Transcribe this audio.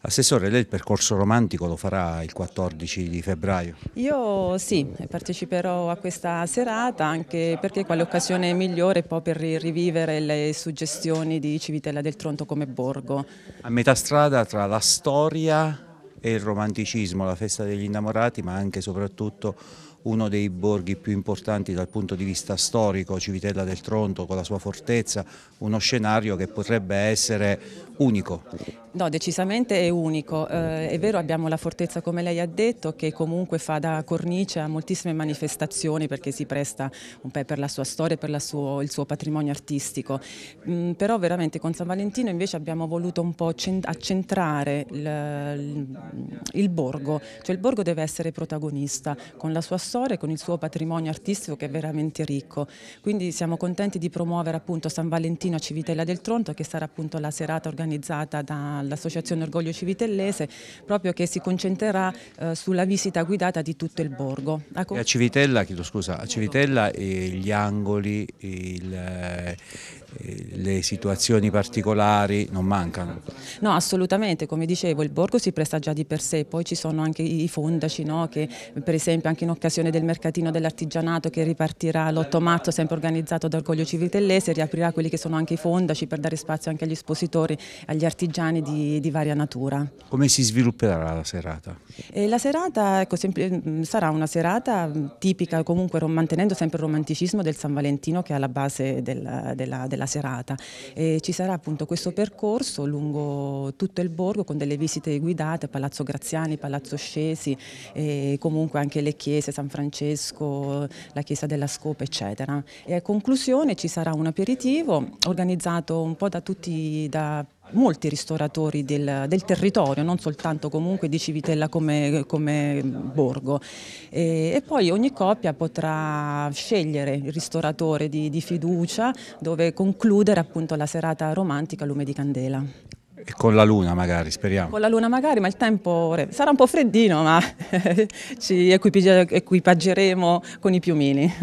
Assessore, lei il percorso romantico lo farà il 14 di febbraio? Io sì, parteciperò a questa serata anche perché quale occasione migliore poi per rivivere le suggestioni di Civitella del Tronto come borgo. A metà strada tra la storia e il romanticismo, la festa degli innamorati, ma anche e soprattutto uno dei borghi più importanti dal punto di vista storico, Civitella del Tronto con la sua fortezza, uno scenario che potrebbe essere unico. No, decisamente è unico. Eh, è vero, abbiamo la fortezza, come lei ha detto, che comunque fa da cornice a moltissime manifestazioni perché si presta un po' per la sua storia e per suo, il suo patrimonio artistico. Mm, però veramente con San Valentino invece abbiamo voluto un po' accentrare il, il borgo, cioè il borgo deve essere protagonista con la sua storia Sore con il suo patrimonio artistico che è veramente ricco. Quindi siamo contenti di promuovere appunto San Valentino a Civitella del Tronto che sarà appunto la serata organizzata dall'Associazione Orgoglio Civitellese proprio che si concentrerà eh, sulla visita guidata di tutto il borgo. A, ecco. a Civitella, chiedo scusa, a Civitella gli angoli, il, eh, le situazioni particolari non mancano. No, assolutamente, come dicevo il borgo si presta già di per sé, poi ci sono anche i fondaci no, che per esempio anche in occasione edizione del mercatino dell'artigianato che ripartirà l'8 marzo, sempre organizzato da Orgoglio Civitellese, riaprirà quelli che sono anche i fondaci per dare spazio anche agli espositori, agli artigiani di, di varia natura. Come si svilupperà la serata? E eh, la serata ecco, mm, sarà una serata mm, tipica, comunque mantenendo sempre il romanticismo del San Valentino che è alla base della, della, della serata. E ci sarà appunto questo percorso lungo tutto il borgo con delle visite guidate, Palazzo Graziani, Palazzo Scesi, e comunque anche le chiese, San Francesco, la chiesa della Scopa, eccetera. E a conclusione ci sarà un aperitivo organizzato un po' da tutti, da molti ristoratori del, del, territorio, non soltanto comunque di Civitella come, come borgo. E, e, poi ogni coppia potrà scegliere il ristoratore di, di fiducia dove concludere appunto la serata romantica a Lume di Candela. E con la luna magari, speriamo. Con la luna magari, ma il tempo sarà un po' freddino, ma ci equipaggeremo con i piumini.